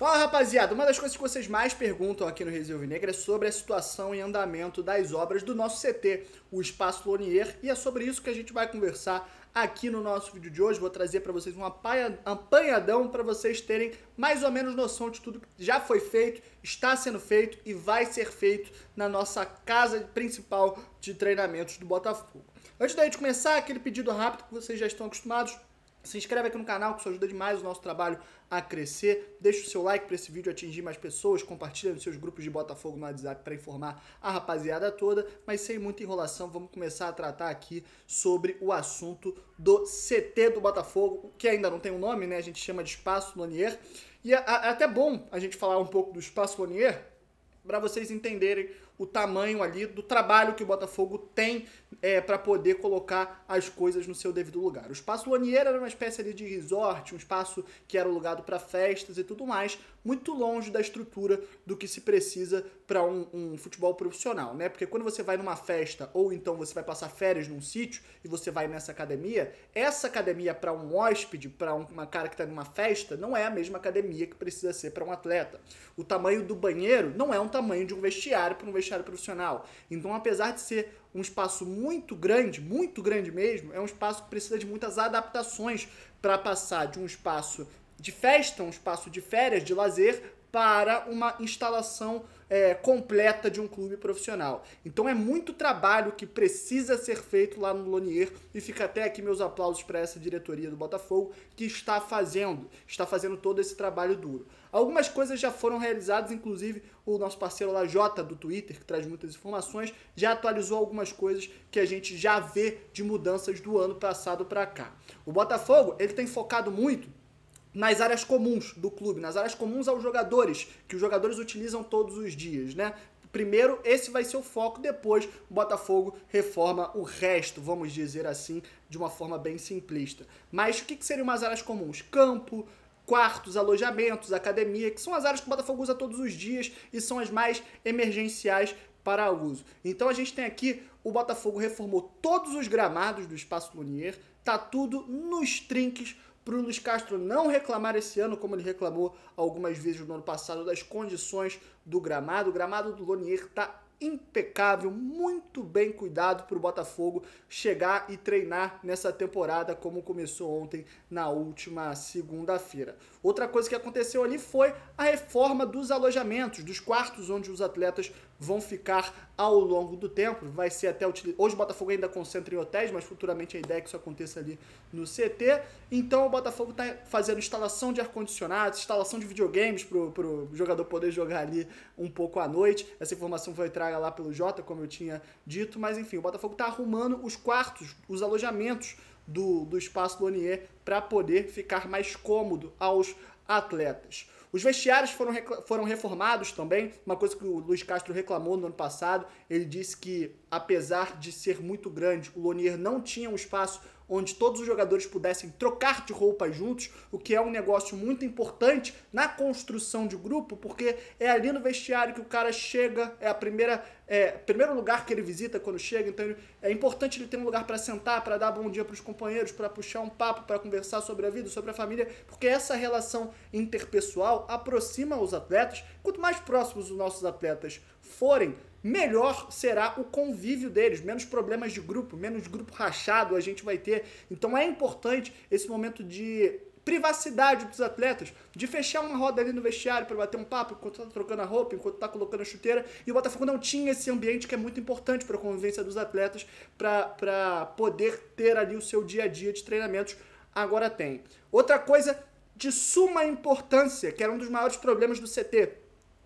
Fala rapaziada, uma das coisas que vocês mais perguntam aqui no Resilve Negra é sobre a situação e andamento das obras do nosso CT, o Espaço Lonier, e é sobre isso que a gente vai conversar aqui no nosso vídeo de hoje. Vou trazer para vocês um apanhadão para vocês terem mais ou menos noção de tudo que já foi feito, está sendo feito e vai ser feito na nossa casa principal de treinamentos do Botafogo. Antes da gente começar, aquele pedido rápido que vocês já estão acostumados, se inscreve aqui no canal que isso ajuda demais o nosso trabalho a crescer. Deixa o seu like para esse vídeo atingir mais pessoas, compartilha nos seus grupos de Botafogo no WhatsApp para informar a rapaziada toda, mas sem muita enrolação, vamos começar a tratar aqui sobre o assunto do CT do Botafogo, que ainda não tem um nome, né? A gente chama de Espaço Lonier. E é, é até bom a gente falar um pouco do Espaço Lonier para vocês entenderem o tamanho ali do trabalho que o Botafogo tem é, para poder colocar as coisas no seu devido lugar. O espaço Lonier era uma espécie ali de resort, um espaço que era alugado para festas e tudo mais, muito longe da estrutura do que se precisa para um, um, futebol profissional, né? Porque quando você vai numa festa ou então você vai passar férias num sítio e você vai nessa academia, essa academia para um hóspede, para um, uma cara que está numa festa, não é a mesma academia que precisa ser para um atleta. O tamanho do banheiro não é um tamanho de um vestiário para um vestiário vestiário profissional. Então, apesar de ser um espaço muito grande, muito grande mesmo, é um espaço que precisa de muitas adaptações para passar de um espaço de festa, um espaço de férias, de lazer, para uma instalação é, completa de um clube profissional. Então é muito trabalho que precisa ser feito lá no Lonier e fica até aqui meus aplausos para essa diretoria do Botafogo que está fazendo, está fazendo todo esse trabalho duro. Algumas coisas já foram realizadas, inclusive o nosso parceiro lá Jota do Twitter, que traz muitas informações, já atualizou algumas coisas que a gente já vê de mudanças do ano passado para cá. O Botafogo, ele tem focado muito nas áreas comuns do clube, nas áreas comuns aos jogadores, que os jogadores utilizam todos os dias, né? Primeiro, esse vai ser o foco, depois o Botafogo reforma o resto, vamos dizer assim, de uma forma bem simplista. Mas o que, que seriam as áreas comuns? Campo, quartos, alojamentos, academia, que são as áreas que o Botafogo usa todos os dias e são as mais emergenciais para uso. Então a gente tem aqui o Botafogo reformou todos os gramados do espaço Lunier, tá tudo nos trinques para o Luiz Castro não reclamar esse ano, como ele reclamou algumas vezes no ano passado, das condições do gramado. O gramado do Lonier está impecável, muito bem cuidado para o Botafogo chegar e treinar nessa temporada como começou ontem na última segunda-feira. Outra coisa que aconteceu ali foi a reforma dos alojamentos, dos quartos onde os atletas vão ficar ao longo do tempo. Vai ser até Hoje o Botafogo ainda concentra em hotéis, mas futuramente a ideia é que isso aconteça ali no CT. Então o Botafogo está fazendo instalação de ar-condicionado, instalação de videogames para o jogador poder jogar ali um pouco à noite. Essa informação foi traga lá pelo Jota, como eu tinha dito, mas enfim, o Botafogo está arrumando os quartos, os alojamentos do, do espaço do Onier para poder ficar mais cômodo aos atletas. Os vestiários foram, foram reformados também, uma coisa que o Luiz Castro reclamou no ano passado. Ele disse que, apesar de ser muito grande, o Lonier não tinha um espaço onde todos os jogadores pudessem trocar de roupa juntos, o que é um negócio muito importante na construção de grupo, porque é ali no vestiário que o cara chega, é a primeira é, primeiro lugar que ele visita quando chega, então é importante ele ter um lugar para sentar, para dar bom dia para os companheiros, para puxar um papo, para conversar sobre a vida, sobre a família, porque essa relação interpessoal aproxima os atletas. Quanto mais próximos os nossos atletas forem, melhor será o convívio deles, menos problemas de grupo, menos grupo rachado a gente vai ter. Então é importante esse momento de privacidade dos atletas, de fechar uma roda ali no vestiário para bater um papo enquanto tá trocando a roupa, enquanto tá colocando a chuteira. E o Botafogo não tinha esse ambiente que é muito importante para a convivência dos atletas, para poder ter ali o seu dia a dia de treinamentos. Agora tem. Outra coisa de suma importância, que era um dos maiores problemas do CT,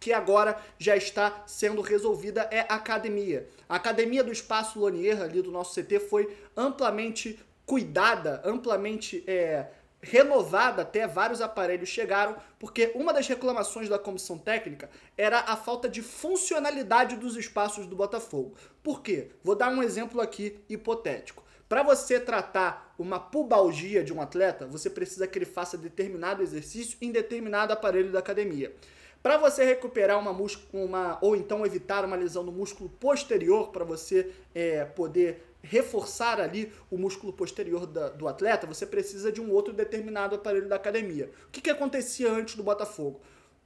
que agora já está sendo resolvida é a academia. A academia do Espaço Lonier, ali do nosso CT, foi amplamente cuidada, amplamente é, renovada até, vários aparelhos chegaram, porque uma das reclamações da comissão técnica era a falta de funcionalidade dos espaços do Botafogo. Por quê? Vou dar um exemplo aqui hipotético. Para você tratar uma pubalgia de um atleta, você precisa que ele faça determinado exercício em determinado aparelho da academia. Para você recuperar uma músculo, uma, ou então evitar uma lesão no músculo posterior, para você é, poder reforçar ali o músculo posterior da, do atleta, você precisa de um outro determinado aparelho da academia. O que, que acontecia antes do Botafogo?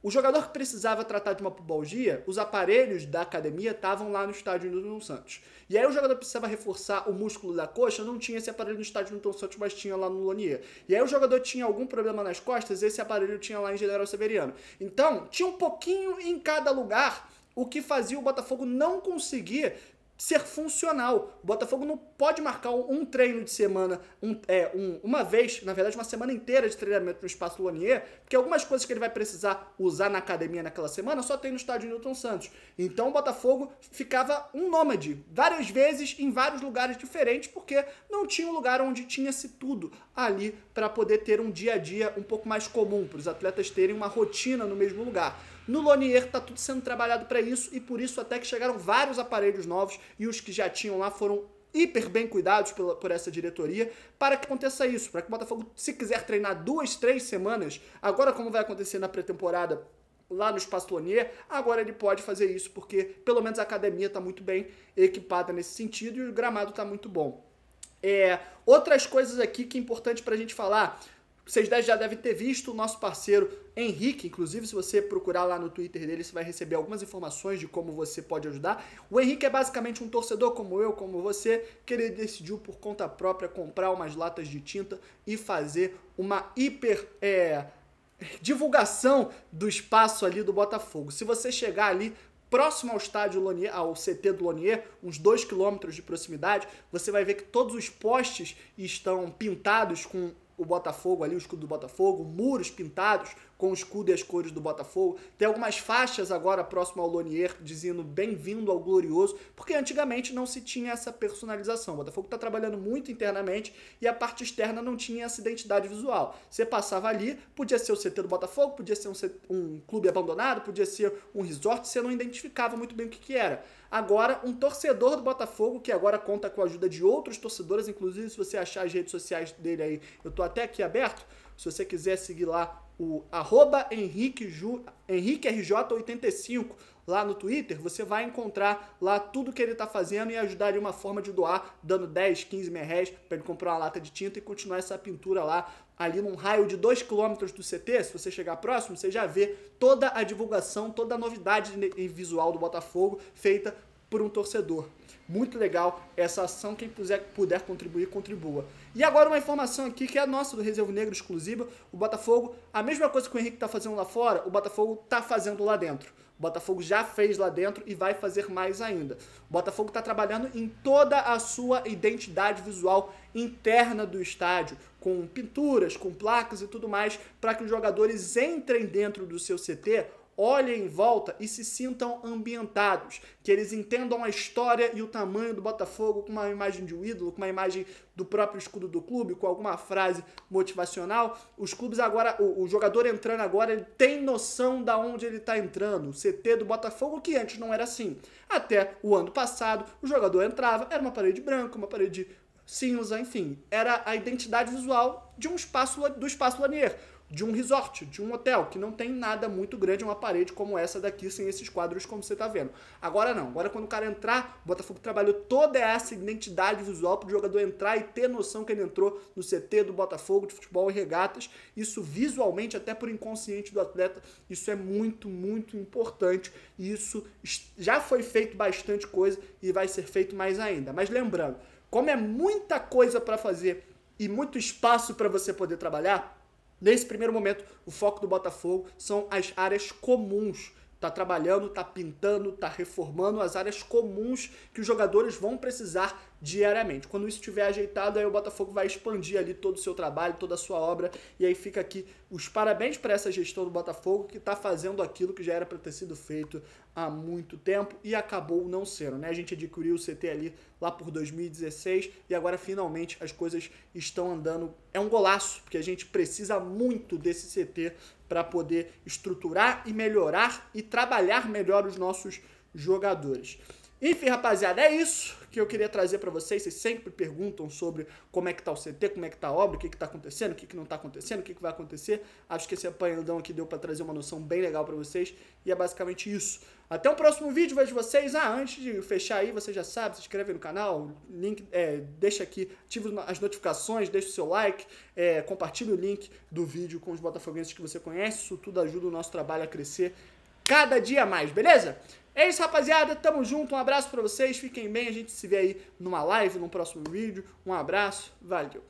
O jogador que precisava tratar de uma pubalgia, os aparelhos da academia estavam lá no estádio Newton Santos. E aí o jogador precisava reforçar o músculo da coxa, não tinha esse aparelho no estádio Newton Santos, mas tinha lá no Lonier. E aí o jogador tinha algum problema nas costas, esse aparelho tinha lá em General Severiano. Então, tinha um pouquinho em cada lugar, o que fazia o Botafogo não conseguir ser funcional. O Botafogo não pode marcar um treino de semana, um, é, um, uma vez, na verdade, uma semana inteira de treinamento no espaço Lonier, porque algumas coisas que ele vai precisar usar na academia naquela semana só tem no estádio Newton Santos. Então o Botafogo ficava um nômade, várias vezes em vários lugares diferentes, porque não tinha um lugar onde tinha-se tudo ali para poder ter um dia a dia um pouco mais comum, para os atletas terem uma rotina no mesmo lugar. No Lonier está tudo sendo trabalhado para isso e por isso até que chegaram vários aparelhos novos e os que já tinham lá foram hiper bem cuidados pela, por essa diretoria para que aconteça isso, para que o Botafogo, se quiser treinar duas, três semanas, agora como vai acontecer na pré-temporada lá no Espaço Lonier, agora ele pode fazer isso porque pelo menos a academia está muito bem equipada nesse sentido e o gramado está muito bom. É, outras coisas aqui que é importante para a gente falar. Vocês já devem ter visto o nosso parceiro Henrique, inclusive se você procurar lá no Twitter dele, você vai receber algumas informações de como você pode ajudar. O Henrique é basicamente um torcedor como eu, como você, que ele decidiu por conta própria comprar umas latas de tinta e fazer uma hiper é, divulgação do espaço ali do Botafogo. Se você chegar ali próximo ao estádio Lonier, ao CT do Lonier, uns 2 km de proximidade, você vai ver que todos os postes estão pintados com o Botafogo ali, o escudo do Botafogo, muros pintados com o escudo e as cores do Botafogo. Tem algumas faixas agora próximo ao Lonier dizendo bem-vindo ao glorioso, porque antigamente não se tinha essa personalização. O Botafogo está trabalhando muito internamente e a parte externa não tinha essa identidade visual. Você passava ali, podia ser o CT do Botafogo, podia ser um, um clube abandonado, podia ser um resort, você não identificava muito bem o que, que era. Agora, um torcedor do Botafogo, que agora conta com a ajuda de outros torcedores, inclusive se você achar as redes sociais dele aí, eu estou até aqui aberto, se você quiser seguir lá o arroba Henrique, RJ85 lá no Twitter, você vai encontrar lá tudo que ele está fazendo e ajudar de uma forma de doar, dando 10, 15 mil reais para ele comprar uma lata de tinta e continuar essa pintura lá, ali num raio de 2 km do CT. Se você chegar próximo, você já vê toda a divulgação, toda a novidade visual do Botafogo feita por um torcedor. Muito legal essa ação. Quem puder, puder contribuir, contribua. E agora uma informação aqui que é nossa do Reserva Negro exclusiva. O Botafogo, a mesma coisa que o Henrique está fazendo lá fora, o Botafogo está fazendo lá dentro. O Botafogo já fez lá dentro e vai fazer mais ainda. O Botafogo está trabalhando em toda a sua identidade visual interna do estádio, com pinturas, com placas e tudo mais, para que os jogadores entrem dentro do seu CT olhem em volta e se sintam ambientados, que eles entendam a história e o tamanho do Botafogo com uma imagem de um ídolo, com uma imagem do próprio escudo do clube, com alguma frase motivacional. Os clubes agora, o, o jogador entrando agora, ele tem noção da onde ele está entrando. O CT do Botafogo que antes não era assim. Até o ano passado, o jogador entrava, era uma parede branca, uma parede cinza, enfim, era a identidade visual de um espaço do espaço Lanier de um resort, de um hotel, que não tem nada muito grande, uma parede como essa daqui, sem esses quadros como você está vendo. Agora não, agora quando o cara entrar, o Botafogo trabalhou toda essa identidade visual para o jogador entrar e ter noção que ele entrou no CT do Botafogo, de futebol e regatas. Isso visualmente, até por inconsciente do atleta, isso é muito, muito importante. E isso já foi feito bastante coisa e vai ser feito mais ainda. Mas lembrando, como é muita coisa para fazer e muito espaço para você poder trabalhar, Nesse primeiro momento, o foco do Botafogo são as áreas comuns. Tá trabalhando, tá pintando, tá reformando as áreas comuns que os jogadores vão precisar diariamente. Quando isso estiver ajeitado, aí o Botafogo vai expandir ali todo o seu trabalho, toda a sua obra. E aí fica aqui os parabéns para essa gestão do Botafogo que está fazendo aquilo que já era para ter sido feito há muito tempo e acabou não sendo, né? A gente adquiriu o CT ali lá por 2016 e agora finalmente as coisas estão andando. É um golaço, porque a gente precisa muito desse CT para poder estruturar e melhorar e trabalhar melhor os nossos jogadores. Enfim, rapaziada, é isso que eu queria trazer para vocês. Vocês sempre perguntam sobre como é que tá o CT, como é que tá a obra, o que que tá acontecendo, o que que não tá acontecendo, o que que vai acontecer. Acho que esse apanhadão aqui deu para trazer uma noção bem legal para vocês e é basicamente isso. Até o próximo vídeo, vejo vocês. Ah, antes de fechar aí, você já sabe, se inscreve no canal, link, é, deixa aqui, ativa as notificações, deixa o seu like, é, compartilha o link do vídeo com os botafoguenses que você conhece. Isso tudo ajuda o nosso trabalho a crescer cada dia mais, beleza? É isso, rapaziada. Tamo junto. Um abraço para vocês. Fiquem bem. A gente se vê aí numa live, num próximo vídeo. Um abraço. Valeu.